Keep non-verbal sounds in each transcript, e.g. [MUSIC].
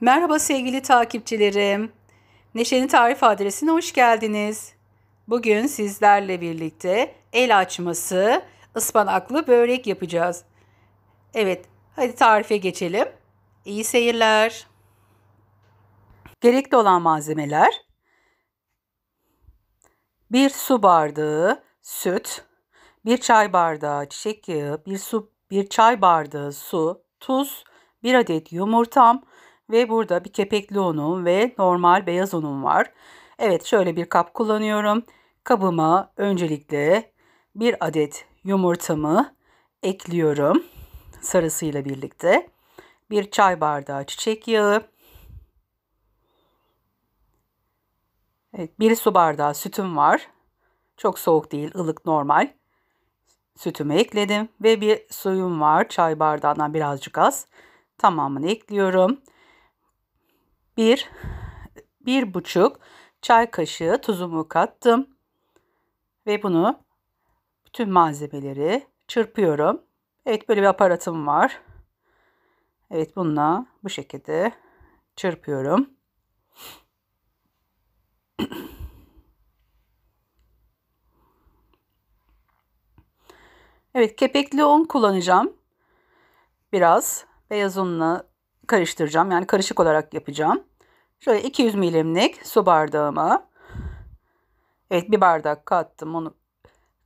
Merhaba sevgili takipçilerim. Neşe'nin tarif adresine hoş geldiniz. Bugün sizlerle birlikte el açması ıspanaklı börek yapacağız. Evet, hadi tarife geçelim. İyi seyirler. Gerekli olan malzemeler bir su bardağı süt, bir çay bardağı çiçek yağı, bir su 1 çay bardağı su, tuz, bir adet yumurtam ve burada bir kepekli unum ve normal beyaz unum var. Evet şöyle bir kap kullanıyorum. Kabıma öncelikle bir adet yumurtamı ekliyorum sarısıyla birlikte. bir çay bardağı çiçek yağı, Evet, 1 su bardağı sütüm var. Çok soğuk değil, ılık normal. Sütümü ekledim ve bir suyum var. Çay bardağından birazcık az. Tamamını ekliyorum. Bir, bir buçuk çay kaşığı tuzumu kattım. Ve bunu bütün malzemeleri çırpıyorum. Evet böyle bir aparatım var. Evet bununla bu şekilde çırpıyorum. [CLEARS THROAT] Evet kepekli un kullanacağım. Biraz beyaz unla karıştıracağım. Yani karışık olarak yapacağım. Şöyle 200 milimlik su bardağıma. Evet bir bardak kattım onu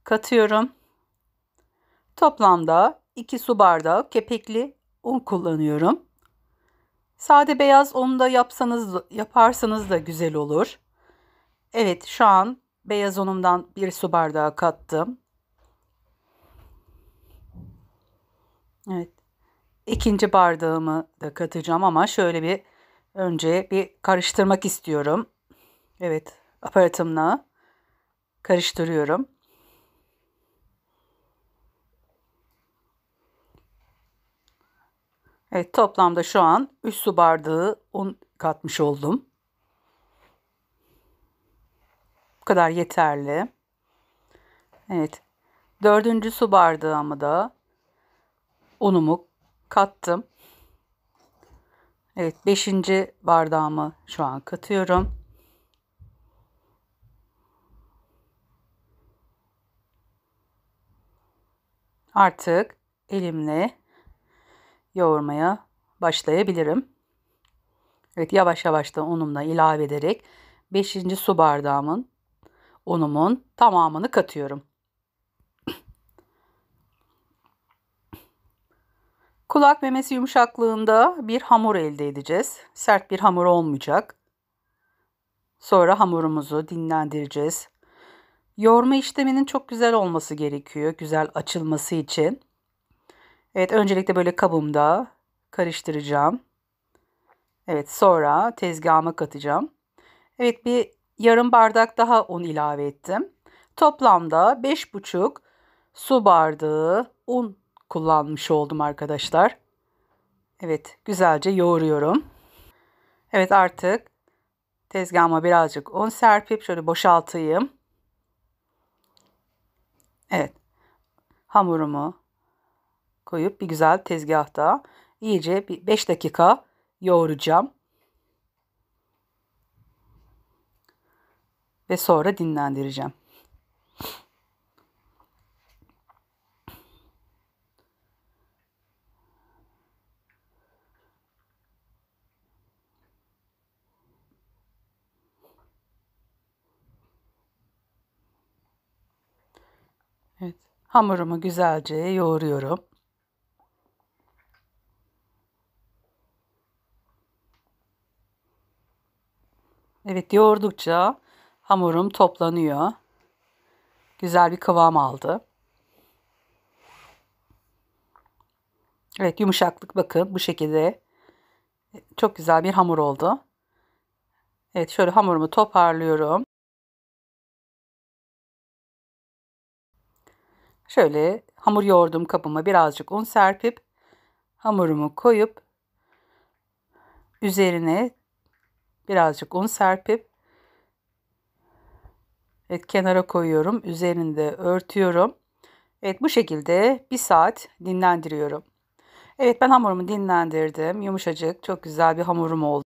katıyorum. Toplamda 2 su bardağı kepekli un kullanıyorum. Sade beyaz un da yapsanız yaparsanız da güzel olur. Evet şu an beyaz unumdan bir su bardağı kattım. Evet. ikinci bardağımı da katacağım ama şöyle bir önce bir karıştırmak istiyorum. Evet aparatımla karıştırıyorum. Evet toplamda şu an 3 su bardağı un katmış oldum. kadar yeterli. Evet. Dördüncü su bardağımı da unumu kattım. Evet. Beşinci bardağımı şu an katıyorum. Artık elimle yoğurmaya başlayabilirim. Evet yavaş yavaş da unumla ilave ederek 5. su bardağımın unumun tamamını katıyorum. Kulak memesi yumuşaklığında bir hamur elde edeceğiz. Sert bir hamur olmayacak. Sonra hamurumuzu dinlendireceğiz. Yoğurma işleminin çok güzel olması gerekiyor. Güzel açılması için. Evet öncelikle böyle kabımda karıştıracağım. Evet sonra tezgahıma katacağım. Evet bir yarım bardak daha un ilave ettim. Toplamda 5,5 su bardağı un kullanmış oldum arkadaşlar. Evet güzelce yoğuruyorum. Evet artık tezgahıma birazcık un serpip şöyle boşaltayım. Evet hamurumu koyup bir güzel tezgahta iyice bir 5 dakika yoğuracağım. ve sonra dinlendireceğim. Evet. Hamurumu güzelce yoğuruyorum. Evet yoğurdukça Hamurum toplanıyor. Güzel bir kıvam aldı. Evet yumuşaklık bakın bu şekilde çok güzel bir hamur oldu. Evet şöyle hamurumu toparlıyorum. Şöyle hamur yoğurdum kabıma birazcık un serpip hamurumu koyup üzerine birazcık un serpip Evet kenara koyuyorum. Üzerinde örtüyorum. Evet bu şekilde bir saat dinlendiriyorum. Evet ben hamurumu dinlendirdim. Yumuşacık çok güzel bir hamurum oldu.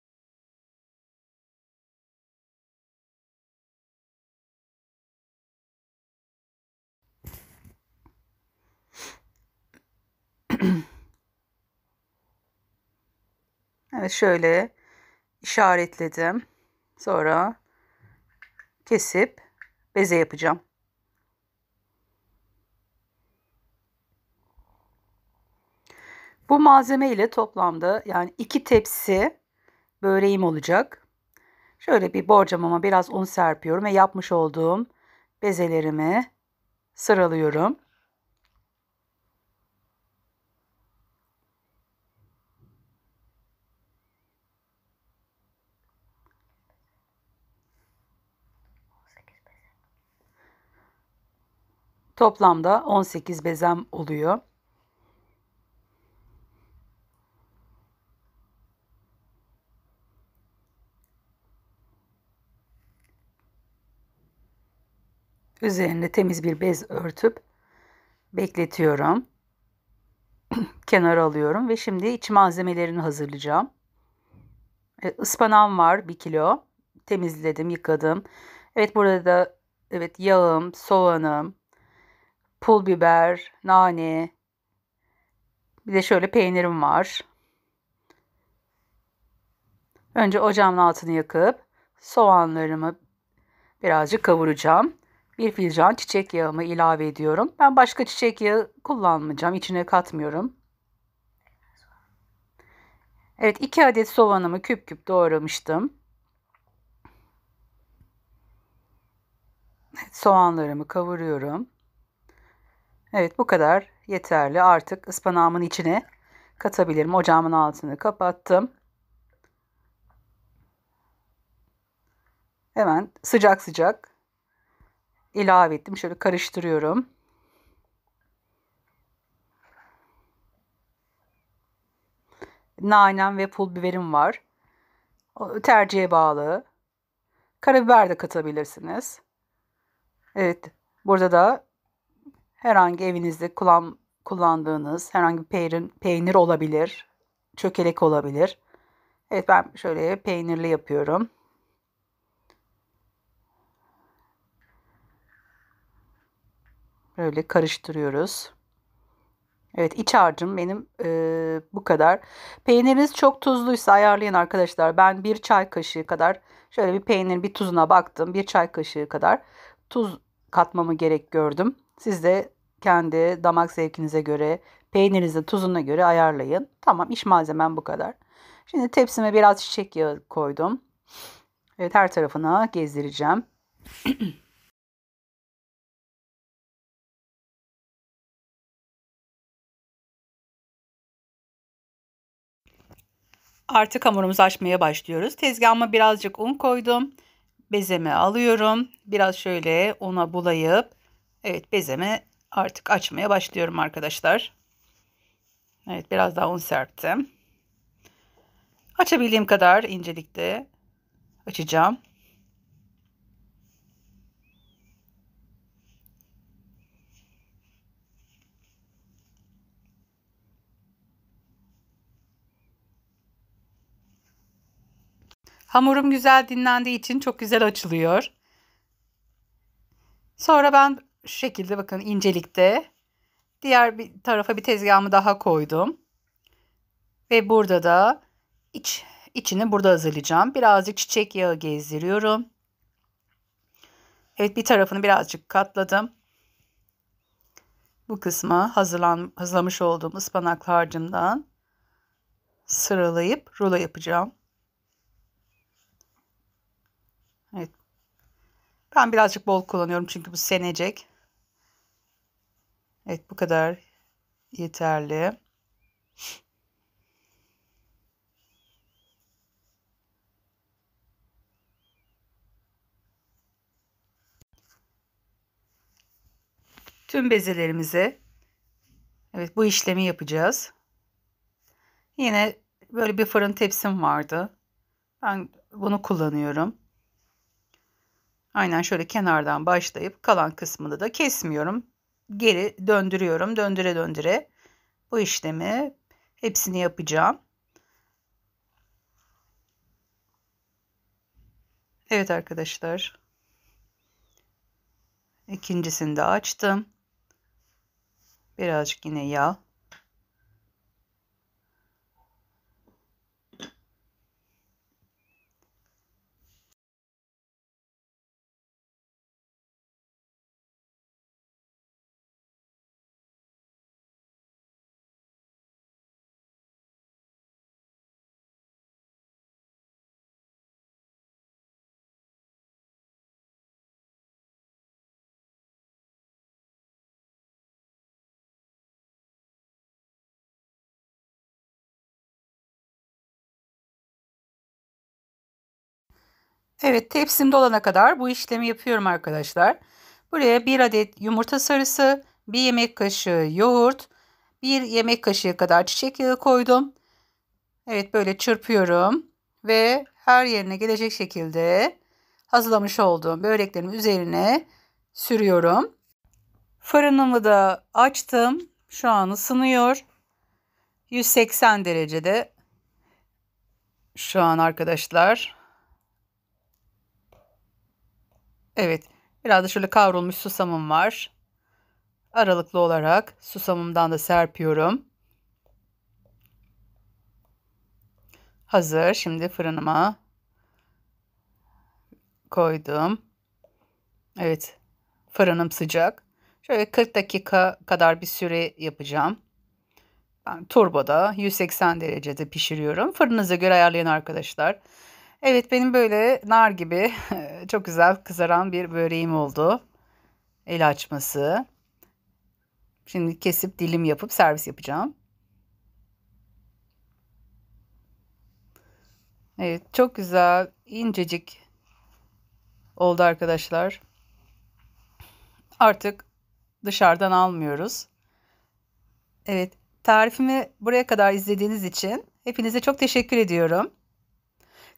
Evet şöyle işaretledim. Sonra kesip beze yapacağım. Bu malzeme ile toplamda yani iki tepsi böreğim olacak. Şöyle bir borcamama biraz un serpiyorum ve yapmış olduğum bezelerimi sıralıyorum. Toplamda 18 bezem oluyor. Üzerine temiz bir bez örtüp bekletiyorum. [CLEARS THROAT] Kenara alıyorum ve şimdi iç malzemelerini hazırlayacağım. E, ıspanağım var 1 kilo. Temizledim, yıkadım. Evet burada da evet yağım, soğanım, pul biber, nane. Bir de şöyle peynirim var. Önce ocağımın altını yakıp soğanlarımı birazcık kavuracağım. Bir filcan çiçek yağımı ilave ediyorum. Ben başka çiçek yağı kullanmayacağım. İçine katmıyorum. Evet 2 adet soğanımı küp küp doğramıştım. Soğanlarımı kavuruyorum. Evet bu kadar yeterli. Artık ıspanağımın içine katabilirim. Ocağımın altını kapattım. Hemen sıcak sıcak ilave ettim. Şöyle karıştırıyorum. Nanem ve pul biberim var. tercihe bağlı. Karabiber de katabilirsiniz. Evet. Burada da herhangi evinizde kullan, kullandığınız herhangi bir peyrin, peynir olabilir, çökelek olabilir. Evet ben şöyle peynirli yapıyorum. Böyle karıştırıyoruz. Evet iç harcım benim e, bu kadar. Peyniriniz çok tuzluysa ayarlayın arkadaşlar. Ben bir çay kaşığı kadar şöyle bir peynirin bir tuzuna baktım. Bir çay kaşığı kadar tuz katmamı gerek gördüm. Siz de kendi damak zevkinize göre, peynirinizin tuzuna göre ayarlayın. Tamam iş malzemem bu kadar. Şimdi tepsime biraz çiçek yağı koydum. Evet her tarafına gezdireceğim. [CLEARS THROAT] Artık hamurumuzu açmaya başlıyoruz. Tezgahıma birazcık un koydum. Bezeme alıyorum. Biraz şöyle una bulayıp evet bezeme artık açmaya başlıyorum arkadaşlar. Evet biraz daha un serptim. Açabildiğim kadar incelikte açacağım. Hamurum güzel dinlendiği için çok güzel açılıyor. Sonra ben şu şekilde bakın incelikte. Diğer bir tarafa bir tezgahımı daha koydum. Ve burada da iç, içini burada hazırlayacağım. Birazcık çiçek yağı gezdiriyorum. Evet bir tarafını birazcık katladım. Bu kısma hazırlan, hazırlamış olduğum ıspanak harcımdan sıralayıp rulo yapacağım. Evet. Ben birazcık bol kullanıyorum çünkü bu senecek. Evet bu kadar yeterli. Tüm bezelerimize evet bu işlemi yapacağız. Yine böyle bir fırın tepsim vardı. Ben bunu kullanıyorum. Aynen şöyle kenardan başlayıp kalan kısmını da kesmiyorum geri döndürüyorum. Döndüre döndüre bu işlemi hepsini yapacağım. Evet arkadaşlar. İkincisini de açtım. Birazcık yine yağ Evet tepsim dolana kadar bu işlemi yapıyorum arkadaşlar. Buraya 1 adet yumurta sarısı, 1 yemek kaşığı yoğurt, 1 yemek kaşığı kadar çiçek yağı koydum. Evet böyle çırpıyorum ve her yerine gelecek şekilde hazırlamış olduğum böreklerimin üzerine sürüyorum. Fırınımı da açtım. Şu an ısınıyor. 180 derecede şu an arkadaşlar Evet. Biraz da şöyle kavrulmuş susamım var. Aralıklı olarak susamımdan da serpiyorum. Hazır. Şimdi fırınıma koydum. Evet. Fırınım sıcak. Şöyle 40 dakika kadar bir süre yapacağım. Ben turboda 180 derecede pişiriyorum. Fırınıza göre ayarlayın arkadaşlar. Evet benim böyle nar gibi [LAUGHS] çok güzel kızaran bir böreğim oldu. El açması. Şimdi kesip dilim yapıp servis yapacağım. Evet çok güzel incecik oldu arkadaşlar. Artık dışarıdan almıyoruz. Evet tarifimi buraya kadar izlediğiniz için hepinize çok teşekkür ediyorum.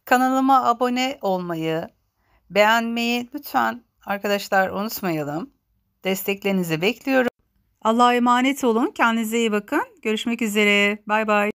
Kanalıma abone olmayı, beğenmeyi lütfen arkadaşlar unutmayalım. Desteklerinizi bekliyorum. Allah'a emanet olun. Kendinize iyi bakın. Görüşmek üzere. Bay bay.